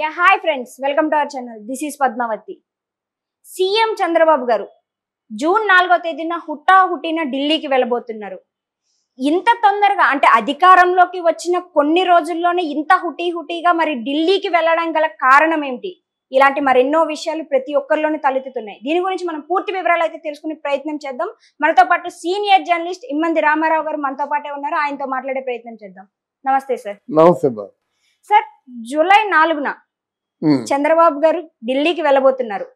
yeah hi friends welcome to our channel this is Padmavathi CM Chandrababu గారు June నాలుగో తేదీన హుట్టా హుట్టిన ఢిల్లీకి వెళ్ళబోతున్నారు ఇంత తొందరగా అంటే అధికారంలోకి వచ్చిన కొన్ని రోజుల్లోనే ఇంత హుటీ హుటీగా మరి ఢిల్లీకి వెళ్ళడం గల కారణం ఏమిటి ఇలాంటి మరెన్నో విషయాలు ప్రతి ఒక్కరిలోనే తలెత్తుతున్నాయి దీని గురించి మనం పూర్తి వివరాలు అయితే తెలుసుకునే ప్రయత్నం చేద్దాం మనతో పాటు సీనియర్ జర్నలిస్ట్ ఇమ్మంది రామారావు గారు మనతో పాటే ఉన్నారు ఆయనతో మాట్లాడే ప్రయత్నం చేద్దాం నమస్తే సార్ నమస్తే సార్ జూలై నాలుగున చంద్రబాబు గారు ఢిల్లీకి వెళ్ళబోతున్నారు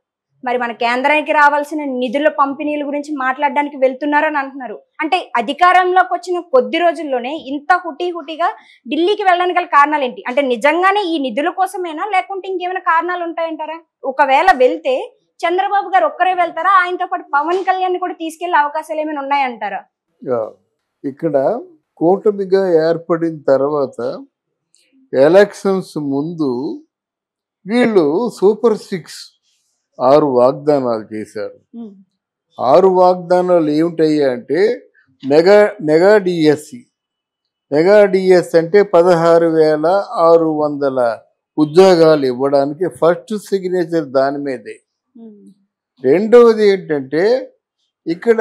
మరి మన కేంద్రానికి రావాల్సిన నిధుల పంపిణీల గురించి మాట్లాడడానికి వెళ్తున్నారని అంటున్నారు అంటే అధికారంలోకి వచ్చిన కొద్ది రోజుల్లోనే ఇంత హుటీ హుటీగా ఢిల్లీకి వెళ్ళడానికి గల కారణాలు ఏంటి అంటే నిజంగానే ఈ నిధుల కోసమేనా లేకుంటే ఇంకేమైనా కారణాలు ఉంటాయంటారా ఒకవేళ వెళ్తే చంద్రబాబు గారు ఒక్కరే వెళ్తారా ఆయనతో పాటు పవన్ కళ్యాణ్ కూడా తీసుకెళ్లే అవకాశాలు ఏమైనా ఉన్నాయంటారా ఇక్కడ కూటమిగా ఏర్పడిన తర్వాత ఎలక్షన్స్ ముందు వీళ్ళు సూపర్ సిక్స్ ఆరు వాగ్దానాలు చేశారు ఆరు వాగ్దానాలు ఏమిటాయి అంటే mega mega DSC mega DS అంటే పదహారు వేల ఆరు వందల ఉద్యోగాలు ఇవ్వడానికి ఫస్ట్ సిగ్నేచర్ దాని మీదే రెండవది ఏంటంటే ఇక్కడ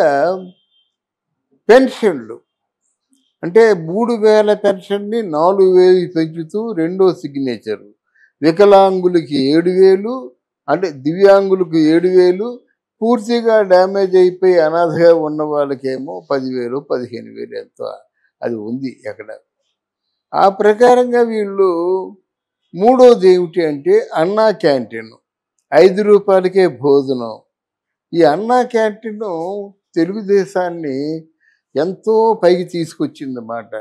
పెన్షన్లు అంటే మూడు వేల పెన్షన్ని నాలుగు వేలు పెంచుతూ రెండో సిగ్నేచరు వికలాంగులకి ఏడు వేలు అంటే దివ్యాంగులకు ఏడు వేలు పూర్తిగా డ్యామేజ్ అయిపోయి అనాథగా ఉన్న వాళ్ళకేమో పదివేలు పదిహేను వేలు ఎంతో అది ఉంది ఎక్కడ ఆ ప్రకారంగా వీళ్ళు మూడోది ఏమిటి అంటే అన్నా క్యాంటీన్ ఐదు రూపాయలకే భోజనం ఈ అన్నా క్యాంటీన్ తెలుగుదేశాన్ని ఎంతో పైకి తీసుకొచ్చిందన్నమాట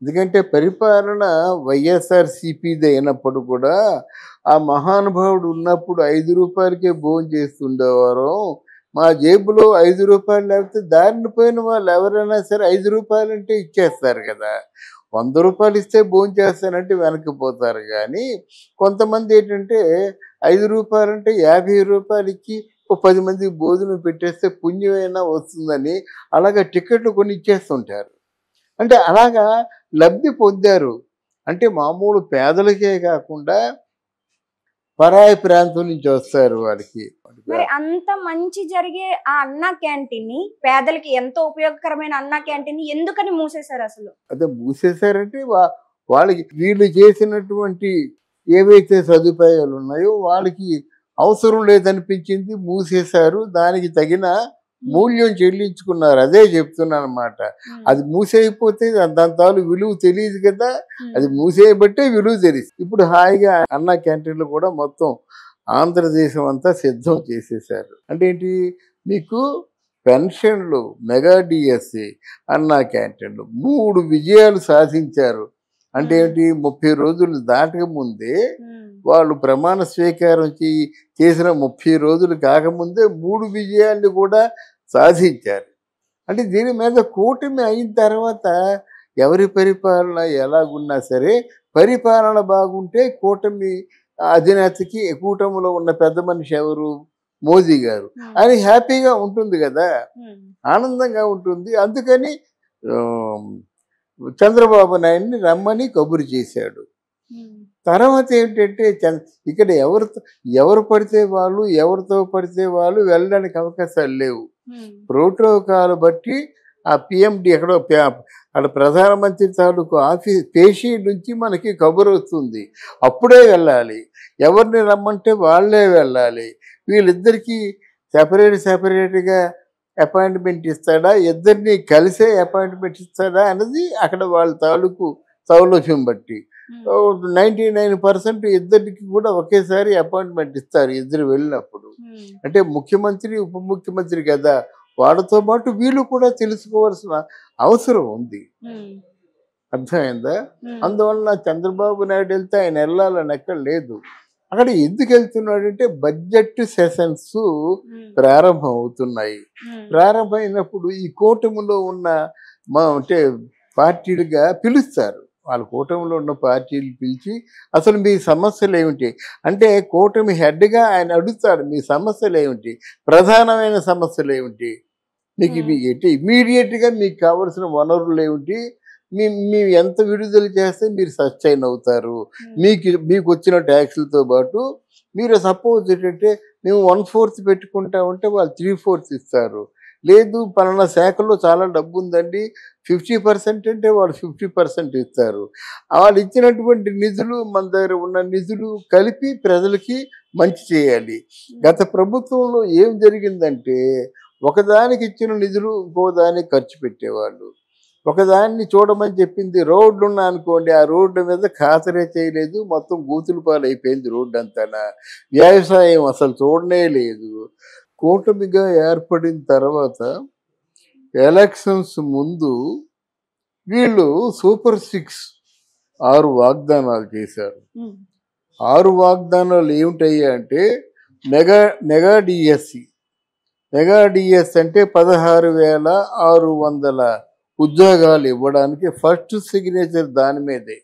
ఎందుకంటే పరిపాలన వైఎస్ఆర్సిపిది అయినప్పుడు కూడా ఆ మహానుభావుడు ఉన్నప్పుడు ఐదు రూపాయలకే భోజనం చేస్తుండేవారు మా జేబులో ఐదు రూపాయలు లేకపోతే దారిని పోయిన వాళ్ళు ఎవరైనా సరే ఐదు రూపాయలు అంటే ఇచ్చేస్తారు కదా వంద రూపాయలు ఇస్తే భోజనం చేస్తానంటే వెనక్కిపోతారు కానీ కొంతమంది ఏంటంటే ఐదు రూపాయలు అంటే యాభై రూపాయలు ఇచ్చి ఓ పది మందికి భోజనం పెట్టేస్తే పుణ్యమైనా వస్తుందని అలాగే టికెట్లు కొన్ని ఇచ్చేస్తుంటారు అంటే అలాగా లబ్ధి పొందారు అంటే మామూలు పేదలకే కాకుండా పరాయి ప్రాంతం నుంచి వస్తారు వారికి మరి అంత మంచి జరిగే ఆ అన్నా క్యాంటీన్ పేదలకి ఎంతో ఉపయోగకరమైన అన్నా క్యాంటీన్ ఎందుకని మూసేశారు అసలు అదే మూసేశారంటే వాళ్ళకి వీళ్ళు చేసినటువంటి ఏవైతే సదుపాయాలు ఉన్నాయో వాళ్ళకి అవసరం లేదనిపించింది మూసేశారు దానికి తగిన మూల్యం చెల్లించుకున్నారు అదే చెప్తున్నాను అనమాట అది మూసేయకపోతే దాని విలువ తెలియదు కదా అది మూసేయబట్టే విలువ తెలియదు ఇప్పుడు హాయిగా అన్న క్యాంటీన్లు కూడా మొత్తం ఆంధ్రదేశం అంతా సిద్ధం చేసేసారు అంటే ఏంటి మీకు పెన్షన్లు మెగా డిఎస్సి అన్నా క్యాంటీన్లు మూడు విజయాలు సాధించారు అంటే ఏంటి ముప్పై రోజులు దాటక ముందే వాళ్ళు ప్రమాణ స్వీకారం చేసిన ముప్పై రోజులు కాకముందే మూడు విజయాన్ని కూడా సాధించారు అంటే దీని మీద కూటమి అయిన తర్వాత ఎవరి పరిపాలన ఎలాగున్నా సరే పరిపాలన బాగుంటే కూటమి అధినేతకి కూటమిలో ఉన్న పెద్ద మనిషి ఎవరు మోదీ గారు ఆయన హ్యాపీగా ఉంటుంది కదా ఆనందంగా ఉంటుంది అందుకని చంద్రబాబు నాయుడిని రమ్మని కబురు చేశాడు తర్వాత ఏంటంటే ఇక్కడ ఎవరితో ఎవరు పడితే వాళ్ళు ఎవరితో పడితే వాళ్ళు వెళ్ళడానికి అవకాశాలు లేవు ప్రోటోకాల్ బట్టి ఆ పిఎండి ఎక్కడో అక్కడ ప్రధానమంత్రి తాలూకు ఆఫీస్ పేషీ నుంచి మనకి కబురు వస్తుంది అప్పుడే వెళ్ళాలి ఎవరిని రమ్మంటే వాళ్ళే వెళ్ళాలి వీళ్ళిద్దరికీ సపరేట్ సపరేట్గా అపాయింట్మెంట్ ఇస్తాడా ఇద్దరిని కలిసే అపాయింట్మెంట్ ఇస్తాడా అన్నది అక్కడ వాళ్ళ తాలూకు సౌలభ్యం బట్టి నైంటీ నైన్ పర్సెంట్ ఇద్దరికి కూడా ఒకేసారి అపాయింట్మెంట్ ఇస్తారు ఇద్దరు వెళ్ళినప్పుడు అంటే ముఖ్యమంత్రి ఉప ముఖ్యమంత్రి కదా వాళ్ళతో పాటు వీళ్ళు కూడా తెలుసుకోవాల్సిన అవసరం ఉంది అర్థమైందా అందువల్ల చంద్రబాబు నాయుడు వెళ్తే ఆయన వెళ్ళాలని ఎక్కడ లేదు అక్కడ ఎందుకు వెళ్తున్నాడంటే బడ్జెట్ సెషన్స్ ప్రారంభం అవుతున్నాయి ప్రారంభమైనప్పుడు ఈ కూటమిలో ఉన్న మా అంటే పార్టీలుగా పిలుస్తారు వాళ్ళ కూటమిలో ఉన్న పార్టీలు పిలిచి అసలు మీ సమస్యలు ఏమిటి అంటే కూటమి హెడ్గా ఆయన అడుగుతారు మీ సమస్యలు ఏమిటి ప్రధానమైన సమస్యలు ఏమిటి మీకు ఇవి ఏంటి ఇమీడియట్గా మీకు కావలసిన వనరులు ఏమిటి మీ మేము ఎంత విడుదల చేస్తే మీరు సస్టైన్ అవుతారు మీకు మీకు వచ్చిన ట్యాక్స్లతో పాటు మీరు సపోజ్ ఏంటంటే మేము వన్ ఫోర్త్ పెట్టుకుంటా ఉంటే వాళ్ళు త్రీ ఫోర్త్ ఇస్తారు లేదు పలానా శాఖలో చాలా డబ్బు ఉందండి ఫిఫ్టీ పర్సెంట్ అంటే వాళ్ళు ఫిఫ్టీ పర్సెంట్ ఇస్తారు వాళ్ళు ఇచ్చినటువంటి నిధులు మన దగ్గర ఉన్న నిధులు కలిపి ప్రజలకి మంచి చేయాలి గత ప్రభుత్వంలో ఏం జరిగిందంటే ఒకదానికి ఇచ్చిన నిధులు ఇంకో దానికి ఖర్చు పెట్టేవాళ్ళు ఒకదాన్ని చూడమని చెప్పింది రోడ్లు ఉన్నా అనుకోండి ఆ రోడ్డు మీద ఖాతరే చేయలేదు మొత్తం గూతులు పాలైపోయింది రోడ్డు అంతా వ్యవసాయం అసలు చూడనే లేదు కూటమిగా ఏర్పడిన తర్వాత ఎలక్షన్స్ ముందు వీళ్ళు సూపర్ సిక్స్ ఆరు వాగ్దానాలు చేశారు ఆరు వాగ్దానాలు ఏమిటయ్యా అంటే mega mega DSC mega DS అంటే పదహారు వేల ఆరు వందల ఉద్యోగాలు ఇవ్వడానికి ఫస్ట్ సిగ్నేచర్ దాని మీదే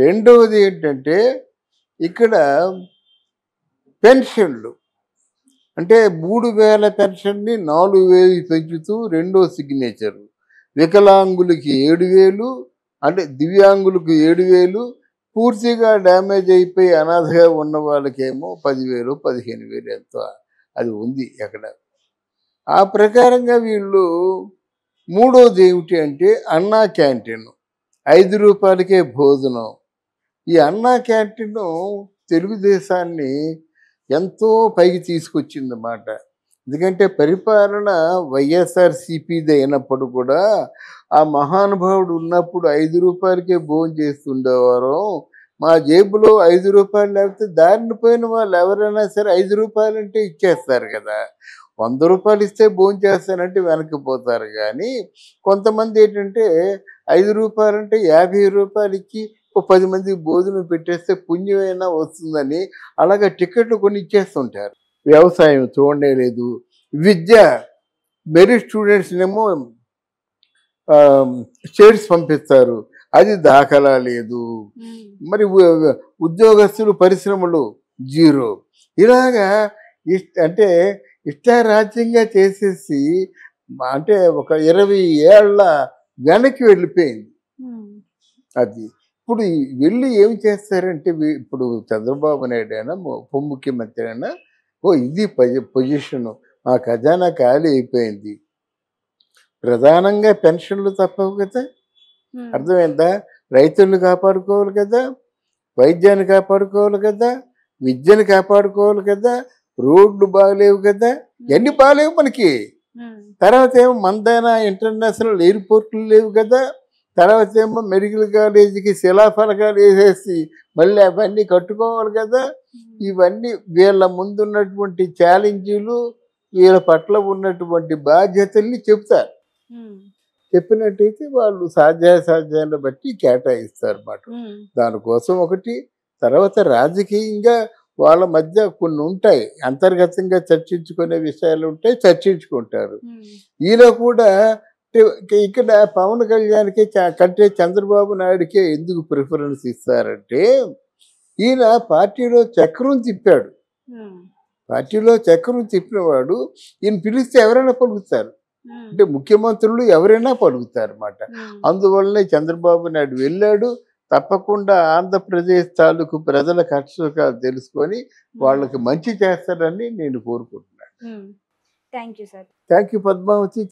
రెండవది ఏంటంటే ఇక్కడ పెన్షన్లు అంటే మూడు వేల పెన్షన్ని నాలుగు వేలు పెంచుతూ రెండో సిగ్నేచరు వికలాంగులకి ఏడు వేలు అంటే దివ్యాంగులకు ఏడు వేలు పూర్తిగా డ్యామేజ్ అయిపోయి అనాథగా ఉన్న వాళ్ళకేమో పదివేలు పదిహేను వేలు ఎంతో అది ఉంది ఎక్కడ ఆ ప్రకారంగా వీళ్ళు మూడోది ఏమిటి అంటే అన్నా క్యాంటీన్ ఐదు రూపాయలకే భోజనం ఈ అన్నా క్యాంటీన్ తెలుగుదేశాన్ని ఎంతో పైకి తీసుకొచ్చిందన్నమాట ఎందుకంటే పరిపాలన వైఎస్ఆర్సిపిది అయినప్పుడు కూడా ఆ మహానుభావుడు ఉన్నప్పుడు ఐదు రూపాయలకే భోజనం చేస్తుండేవారు మా జేబులో ఐదు రూపాయలు లేకపోతే దారిని పోయిన వాళ్ళు ఎవరైనా సరే ఐదు రూపాయలు అంటే ఇచ్చేస్తారు కదా వంద రూపాయలు ఇస్తే భోజనం చేస్తానంటే వెనక్కి పోతారు కానీ కొంతమంది ఏంటంటే ఐదు రూపాయలు అంటే యాభై రూపాయలు ఇచ్చి ఓ పది మంది భోజనం పెట్టేస్తే పుణ్యమైనా వస్తుందని అలాగే టికెట్లు కొని ఇచ్చేస్తుంటారు వ్యవసాయం చూడనే లేదు విద్య మెరిట్ స్టూడెంట్స్నేమో స్టేట్స్ పంపిస్తారు అది దాఖలా లేదు మరి ఉద్యోగస్తులు పరిశ్రమలు జీరో ఇలాగా అంటే ఇష్టారాజ్యంగా చేసేసి అంటే ఒక ఇరవై ఏళ్ళ వెనక్కి వెళ్ళిపోయింది అది ఇప్పుడు వెళ్ళి ఏం చేస్తారంటే ఇప్పుడు చంద్రబాబు నాయుడు అయినా ఉప ముఖ్యమంత్రి అయినా ఓ ఇది పొజిషను మా ఖజానా ఖాళీ అయిపోయింది ప్రధానంగా పెన్షన్లు తప్పవు కదా అర్థమైందా రైతులను కాపాడుకోవాలి కదా వైద్యాన్ని కాపాడుకోవాలి కదా విద్యను కాపాడుకోవాలి కదా రోడ్లు బాగలేవు కదా ఇవన్నీ బాగలేవు మనకి తర్వాత ఏమో మందైనా ఇంటర్నేషనల్ ఎయిర్పోర్ట్లు లేవు కదా తర్వాత ఏమో మెడికల్ కాలేజీకి శిలాఫలకాలు వేసేసి మళ్ళీ అవన్నీ కట్టుకోవాలి కదా ఇవన్నీ వీళ్ళ ముందున్నటువంటి ఛాలెంజీలు వీళ్ళ పట్ల ఉన్నటువంటి బాధ్యతల్ని చెప్తారు చెప్పినట్టయితే వాళ్ళు సాధ్యాసాధ్యాలను బట్టి కేటాయిస్తారు అన్నమాట దానికోసం ఒకటి తర్వాత రాజకీయంగా వాళ్ళ మధ్య కొన్ని ఉంటాయి అంతర్గతంగా చర్చించుకునే విషయాలు ఉంటాయి చర్చించుకుంటారు ఈలో కూడా ఇక్కడ పవన్ కళ్యాణ్కి కంటే చంద్రబాబు నాయుడికే ఎందుకు ప్రిఫరెన్స్ ఇస్తారంటే ఈయన పార్టీలో చక్రం తిప్పాడు పార్టీలో చక్రం తిప్పినవాడు ఈయన పిలిస్తే ఎవరైనా పలుకుతారు అంటే ముఖ్యమంత్రులు ఎవరైనా పలుకుతారు అన్నమాట అందువల్లనే చంద్రబాబు నాయుడు వెళ్ళాడు తప్పకుండా ఆంధ్రప్రదేశ్ తాలూకు ప్రజల కష్టసుఖాలు తెలుసుకొని వాళ్ళకి మంచి చేస్తారని నేను కోరుకుంటున్నాను thank you sir thank you Padmavati